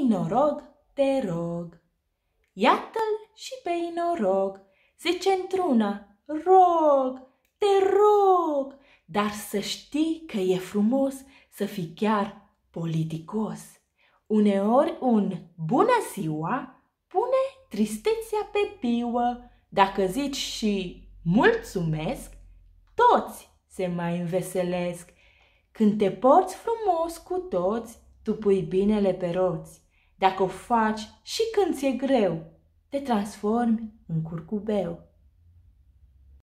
Inorog, te rog. Iată-l și pe Inorog, zice într-una, rog, te rog, dar să știi că e frumos să fii chiar politicos. Uneori un bună ziua pune tristețea pe piuă. Dacă zici și mulțumesc, toți se mai înveselesc. Când te porți frumos cu toți, tu pui binele pe roți. Dacă o faci și când ți-e greu, te transformi în curcubeu.